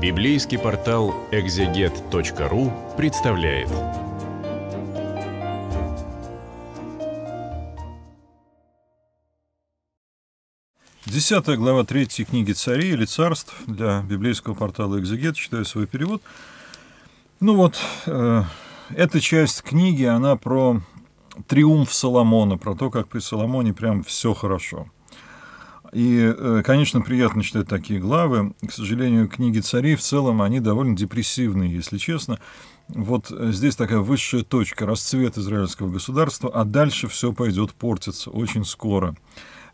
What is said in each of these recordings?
Библейский портал экзегет.ру представляет. Десятая глава третьей книги царей или царств для библейского портала «Экзегет». Читаю свой перевод. Ну вот, э, эта часть книги, она про триумф Соломона, про то, как при Соломоне прям все хорошо – и, э, конечно, приятно читать такие главы. К сожалению, книги царей в целом, они довольно депрессивные, если честно. Вот э, здесь такая высшая точка, расцвет израильского государства, а дальше все пойдет портиться очень скоро.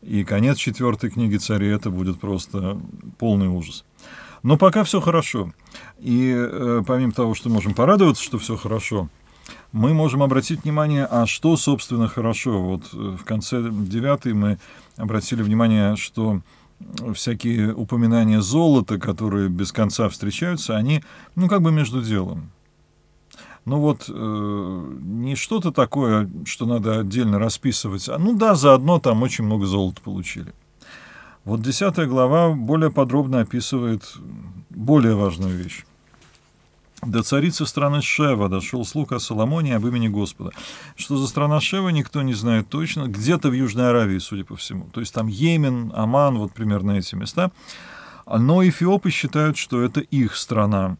И конец четвертой книги царей это будет просто полный ужас. Но пока все хорошо. И э, помимо того, что можем порадоваться, что все хорошо, мы можем обратить внимание, а что, собственно, хорошо. Вот э, в конце девятой мы обратили внимание, что всякие упоминания золота, которые без конца встречаются, они, ну, как бы между делом. Ну вот, э, не что-то такое, что надо отдельно расписывать, а ну да, заодно там очень много золота получили. Вот 10 глава более подробно описывает более важную вещь. До царицы страны Шева дошел слух о Соломоне об имени Господа. Что за страна Шева, никто не знает точно. Где-то в Южной Аравии, судя по всему. То есть там Йемен, Оман, вот примерно эти места. Но эфиопы считают, что это их страна.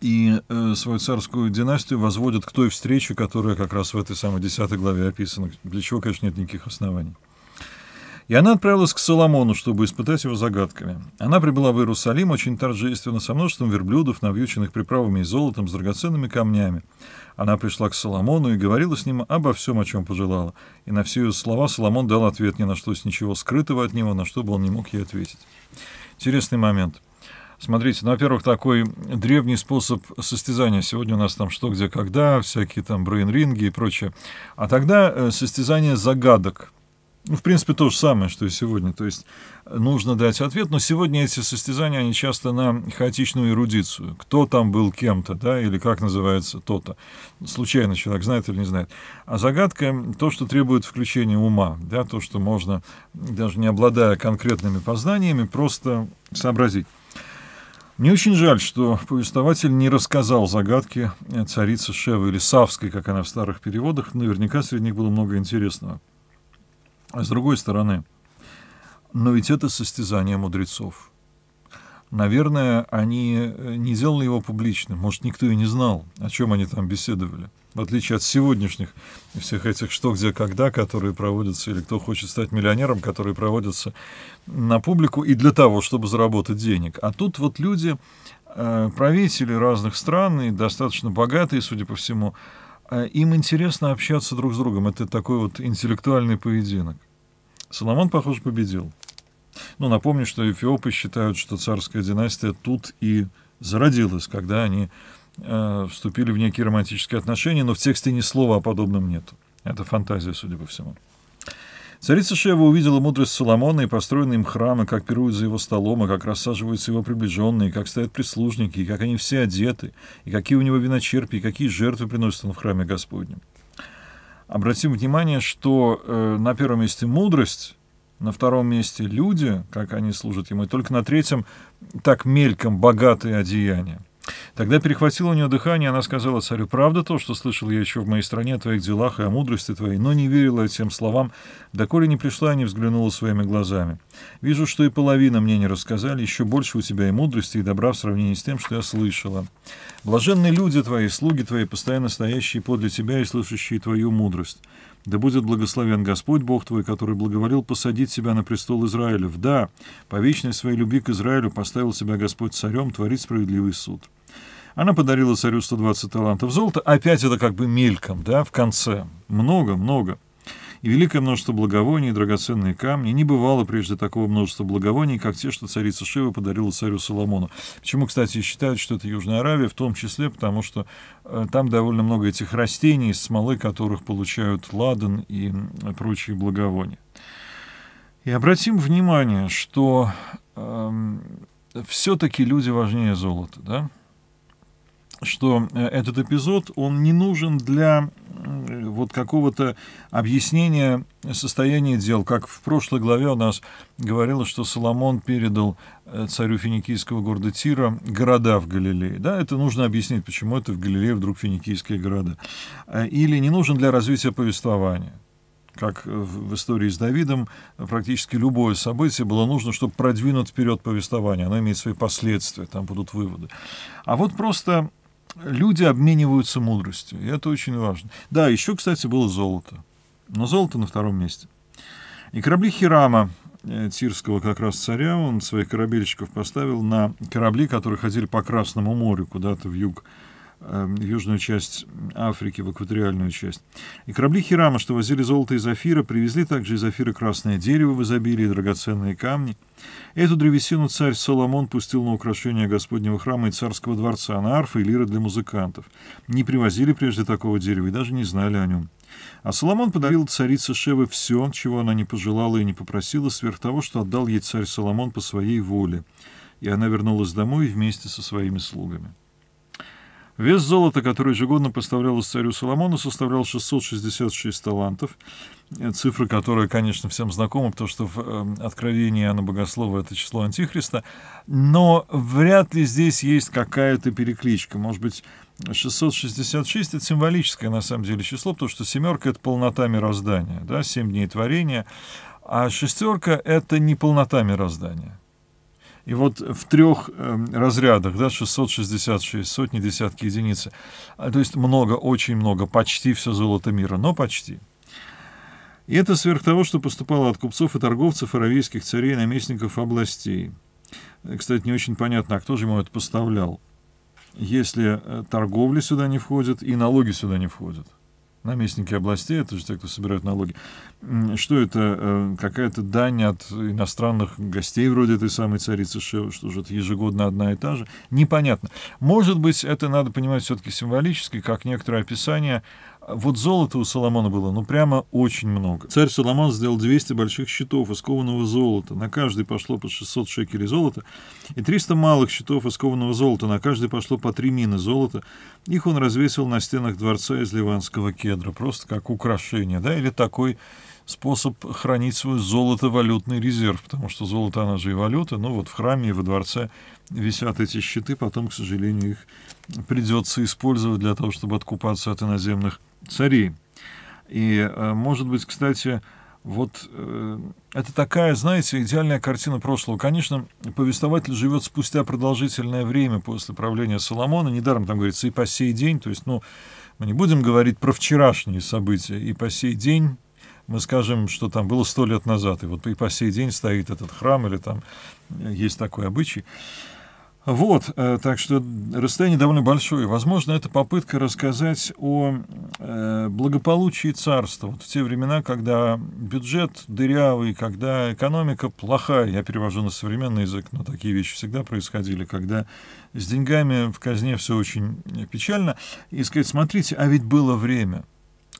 И э, свою царскую династию возводят к той встрече, которая как раз в этой самой 10 главе описана. Для чего, конечно, нет никаких оснований. И она отправилась к Соломону, чтобы испытать его загадками. Она прибыла в Иерусалим очень торжественно, со множеством верблюдов, навьюченных приправами и золотом, с драгоценными камнями. Она пришла к Соломону и говорила с ним обо всем, о чем пожелала. И на все ее слова Соломон дал ответ ни на что с ничего скрытого от него, на что бы он не мог ей ответить. Интересный момент. Смотрите, ну, во-первых, такой древний способ состязания. Сегодня у нас там что, где, когда, всякие там брейн-ринги и прочее. А тогда э, состязание загадок – ну, в принципе, то же самое, что и сегодня. То есть э, нужно дать ответ, но сегодня эти состязания, они часто на хаотичную эрудицию. Кто там был кем-то, да, или как называется то-то. Случайно человек знает или не знает. А загадка — то, что требует включения ума, да, то, что можно, даже не обладая конкретными познаниями, просто сообразить. Мне очень жаль, что повествователь не рассказал загадки э, царицы Шевы или Савской, как она в старых переводах. Наверняка среди них было много интересного. А с другой стороны, но ведь это состязание мудрецов. Наверное, они э, не делали его публичным. Может, никто и не знал, о чем они там беседовали. В отличие от сегодняшних всех этих «что, где, когда», которые проводятся, или «кто хочет стать миллионером», которые проводятся на публику и для того, чтобы заработать денег. А тут вот люди, э, правители разных стран и достаточно богатые, судя по всему, а, им интересно общаться друг с другом. Это такой вот интеллектуальный поединок. Соломон, похоже, победил. Ну, напомню, что эфиопы считают, что царская династия тут и зародилась, когда они э, вступили в некие романтические отношения, но в тексте ни слова о подобном нет. Это фантазия, судя по всему. Царица Шева увидела мудрость Соломона и построенные им храмы, как пируют за его столом, и как рассаживаются его приближенные, и как стоят прислужники, и как они все одеты, и какие у него виночерпи, и какие жертвы приносят он в храме Господнем. Обратим внимание, что э, на первом месте мудрость, на втором месте люди, как они служат ему, и только на третьем так мельком богатые одеяния. Тогда перехватило у нее дыхание, она сказала царю, «Правда то, что слышал я еще в моей стране о твоих делах и о мудрости твоей, но не верила этим словам, доколе не пришла и не взглянула своими глазами. Вижу, что и половина мне не рассказали, еще больше у тебя и мудрости, и добра в сравнении с тем, что я слышала. Блаженные люди твои, слуги твои, постоянно стоящие подле тебя и слышащие твою мудрость». Да будет благословен Господь Бог твой, который благоволил посадить себя на престол Израилев. Да, по вечной своей любви к Израилю поставил себя Господь царем творить справедливый суд. Она подарила царю 120 талантов золота. Опять это как бы мельком, да, в конце. Много-много и великое множество благовоний драгоценные камни. Не бывало прежде такого множества благовоний, как те, что царица Шива подарила царю Соломону. Почему, кстати, считают, что это Южная Аравия, в том числе, потому что э, там довольно много этих растений, из смолы которых получают ладан и прочие благовония. И обратим внимание, что э, эм, все-таки люди важнее золота, да? что э, этот эпизод, он не нужен для вот какого-то объяснения состояния дел. Как в прошлой главе у нас говорилось, что Соломон передал э, царю финикийского города Тира города в Галилее. Да, это нужно объяснить, почему это в Галилее вдруг финикийские города. Э, или не нужен для развития повествования как в истории с Давидом, практически любое событие было нужно, чтобы продвинуть вперед повествование. Оно имеет свои последствия, там будут выводы. А вот просто люди обмениваются мудростью, и это очень важно. Да, еще, кстати, было золото, но золото на втором месте. И корабли Хирама, э, тирского как раз царя, он своих корабельщиков поставил на корабли, которые ходили по Красному морю куда-то в юг Эм, южную часть Африки, в экваториальную часть. И корабли Хирама, что возили золото из Афира, привезли также из Афира красное дерево в изобилии и драгоценные камни. Эту древесину царь Соломон пустил на украшение Господнего храма и царского дворца, на арфы и лиры для музыкантов. Не привозили прежде такого дерева и даже не знали о нем. А Соломон подарил царице Шевы все, чего она не пожелала и не попросила, сверх того, что отдал ей царь Соломон по своей воле. И она вернулась домой вместе со своими слугами. Вес золота, который ежегодно поставлялось царю Соломону, составлял 666 талантов. Э, Цифра, которая, конечно, всем знакома, потому что в эм, Откровении Иоанна Богослова это число Антихриста. Но вряд ли здесь есть какая-то перекличка. Может быть, 666 — это символическое, на самом деле, число, потому что семерка — это полнота мироздания, да, семь дней творения, а шестерка — это не неполнота мироздания. И вот в трех эм, разрядах, да, 666, сотни, десятки, единицы, а, то есть много, очень много, почти все золото мира, но почти. И это сверх того, что поступало от купцов и торговцев, аравийских царей, наместников областей. Э, кстати, не очень понятно, а кто же ему это поставлял, если э, торговля сюда не входит и налоги сюда не входят наместники областей, это же те, кто собирают налоги. Что это? Э, какая-то дань от иностранных гостей вроде этой самой царицы что же это ежегодно одна и та же? Непонятно. Может быть, это надо понимать все-таки символически, как некоторое описание вот золота у Соломона было, ну, прямо очень много. Царь Соломон сделал 200 больших щитов из кованого золота. На каждый пошло по 600 шекелей золота. И 300 малых щитов из кованого золота. На каждый пошло по 3 мины золота. Их он развесил на стенах дворца из ливанского кедра. Просто как украшение, да, или такой способ хранить свой золото-валютный резерв, потому что золото, она же и валюта, но ну, вот в храме и во дворце висят эти щиты, потом, к сожалению, их придется использовать для того, чтобы откупаться от иноземных царей. И, э, может быть, кстати, вот э, это такая, знаете, идеальная картина прошлого. Конечно, повествователь живет спустя продолжительное время после правления Соломона. Недаром там говорится и по сей день. То есть, ну, мы не будем говорить про вчерашние события. И по сей день мы скажем, что там было сто лет назад. И вот и по сей день стоит этот храм или там э, есть такой обычай. Вот, э, так что расстояние довольно большое. Возможно, это попытка рассказать о э, благополучии царства. Вот в те времена, когда бюджет дырявый, когда экономика плохая, я перевожу на современный язык, но такие вещи всегда происходили, когда с деньгами в казне все очень печально, и сказать, смотрите, а ведь было время.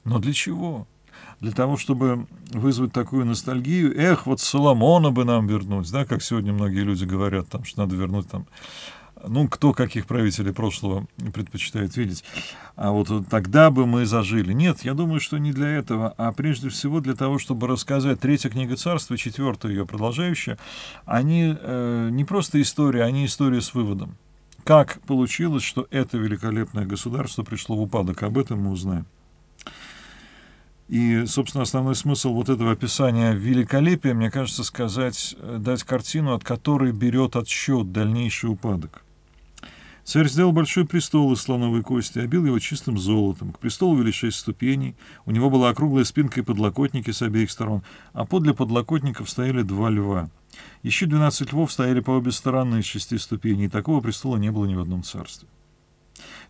Но для чего? для того, чтобы вызвать такую ностальгию. Эх, вот Соломона бы нам вернуть, да, как сегодня многие люди говорят, там, что надо вернуть там ну, кто каких правителей прошлого предпочитает видеть, а вот э, тогда бы мы зажили. Нет, я думаю, что не для этого, а прежде всего для того, чтобы рассказать. Третья книга царства, четвертая ее продолжающая, они э, не просто история, они история с выводом. Как получилось, что это великолепное государство пришло в упадок, об этом мы узнаем. И, собственно, основной смысл вот этого описания великолепия, мне кажется, сказать, э, дать картину, от которой берет отсчет дальнейший упадок. Царь сделал большой престол из слоновой кости, обил его чистым золотом. К престолу вели шесть ступеней, у него была округлая спинка и подлокотники с обеих сторон, а подле подлокотников стояли два льва. Еще двенадцать львов стояли по обе стороны из шести ступеней, и такого престола не было ни в одном царстве.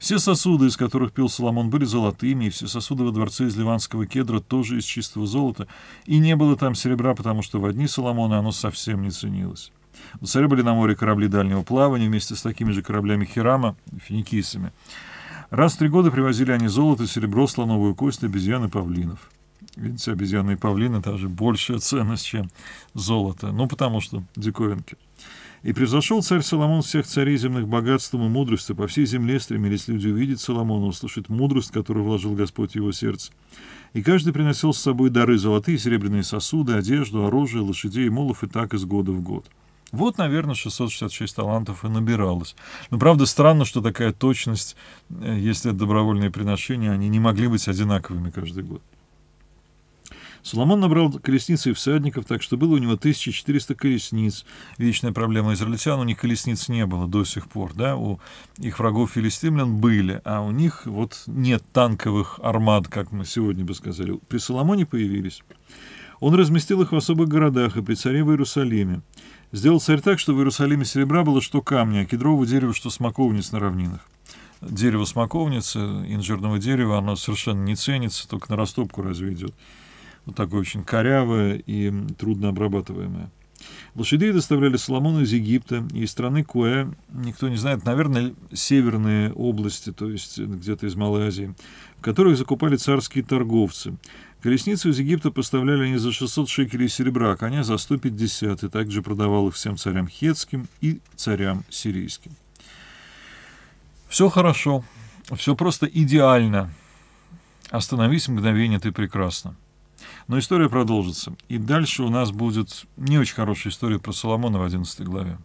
Все сосуды, из которых пил Соломон, были золотыми, и все сосуды во дворце из ливанского кедра тоже из чистого золота, и не было там серебра, потому что в одни Соломона оно совсем не ценилось. У царя были на море корабли дальнего плавания вместе с такими же кораблями Хирама, финикийцами. Раз в три года привозили они золото, серебро, слоновую кость, обезьяны, павлинов. Видите, обезьяны и павлины даже большая ценность, чем золото. Ну, потому что диковинки. И превзошел царь Соломон всех царей земных богатством и мудростью. По всей земле стремились люди увидеть Соломона, услышать мудрость, которую вложил Господь в его сердце. И каждый приносил с собой дары золотые и серебряные сосуды, одежду, оружие, лошадей и мулов, и так из года в год. Вот, наверное, 666 талантов и набиралось. Но, правда, странно, что такая точность, э, если это добровольные приношения, они не могли быть одинаковыми каждый год. Соломон набрал колесницы и всадников, так что было у него 1400 колесниц. Вечная проблема израильтян, у них колесниц не было до сих пор, да, у их врагов филистимлян были, а у них вот нет танковых армад, как мы сегодня бы сказали. При Соломоне появились. Он разместил их в особых городах и при царе в Иерусалиме. Сделал царь так, что в Иерусалиме серебра было что камня, а кедрового дерева, что смоковниц на равнинах дерево смоковницы, инжирного дерева, оно совершенно не ценится, только на растопку разве идет вот такое очень корявое и трудно обрабатываемое. Лошадей доставляли Соломон из Египта и из страны Куэ, никто не знает, наверное, северные области, то есть где-то из Малайзии, в которых закупали царские торговцы. колесницу из Египта поставляли они за 600 шекелей серебра, а коня за 150, и также продавал их всем царям хетским и царям сирийским. Все хорошо, все просто идеально. Остановись мгновение, ты прекрасно. Но история продолжится. И дальше у нас будет не очень хорошая история про Соломона в 11 главе.